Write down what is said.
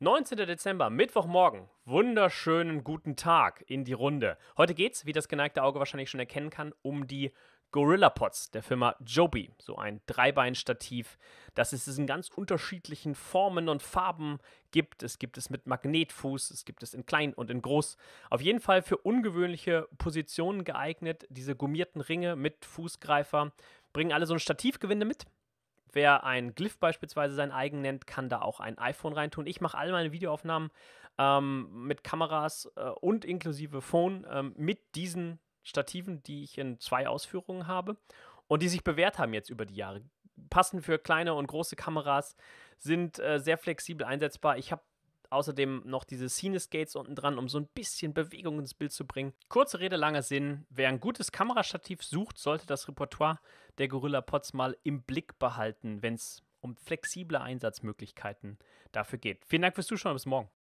19. Dezember, Mittwochmorgen. Wunderschönen guten Tag in die Runde. Heute geht's, wie das geneigte Auge wahrscheinlich schon erkennen kann, um die Gorilla GorillaPods der Firma Joby. So ein Dreibeinstativ, das es in ganz unterschiedlichen Formen und Farben gibt. Es gibt es mit Magnetfuß, es gibt es in klein und in groß. Auf jeden Fall für ungewöhnliche Positionen geeignet. Diese gummierten Ringe mit Fußgreifer bringen alle so ein Stativgewinde mit. Wer ein Glyph beispielsweise sein eigen nennt, kann da auch ein iPhone reintun. Ich mache all meine Videoaufnahmen ähm, mit Kameras äh, und inklusive Phone ähm, mit diesen Stativen, die ich in zwei Ausführungen habe und die sich bewährt haben jetzt über die Jahre. Passen für kleine und große Kameras, sind äh, sehr flexibel einsetzbar. Ich habe außerdem noch diese Cineskates unten dran, um so ein bisschen Bewegung ins Bild zu bringen. Kurze Rede, langer Sinn. Wer ein gutes Kamerastativ sucht, sollte das Repertoire der Gorilla Pots mal im Blick behalten, wenn es um flexible Einsatzmöglichkeiten dafür geht. Vielen Dank fürs Zuschauen, bis morgen.